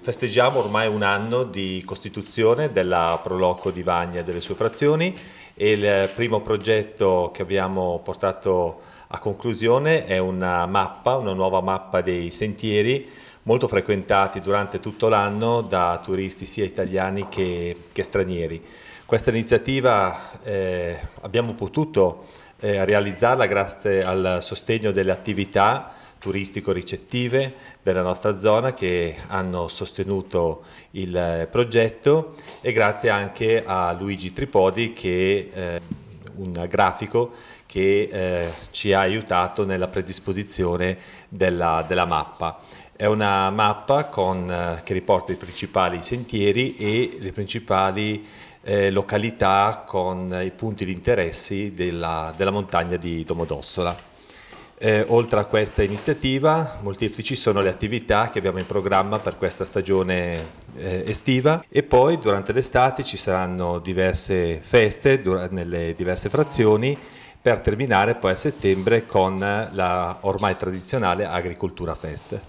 festeggiamo ormai un anno di costituzione della Proloco di Vagna e delle sue frazioni e il primo progetto che abbiamo portato a conclusione è una mappa, una nuova mappa dei sentieri molto frequentati durante tutto l'anno da turisti sia italiani che, che stranieri. Questa iniziativa eh, abbiamo potuto eh, realizzarla grazie al sostegno delle attività turistico-ricettive della nostra zona che hanno sostenuto il eh, progetto e grazie anche a Luigi Tripodi che è eh, un grafico che eh, ci ha aiutato nella predisposizione della, della mappa. È una mappa con, eh, che riporta i principali sentieri e le principali eh, località con i punti di interesse della, della montagna di Domodossola. Eh, oltre a questa iniziativa, molteplici sono le attività che abbiamo in programma per questa stagione eh, estiva e poi durante l'estate ci saranno diverse feste nelle diverse frazioni per terminare poi a settembre con la ormai tradizionale Agricoltura Fest.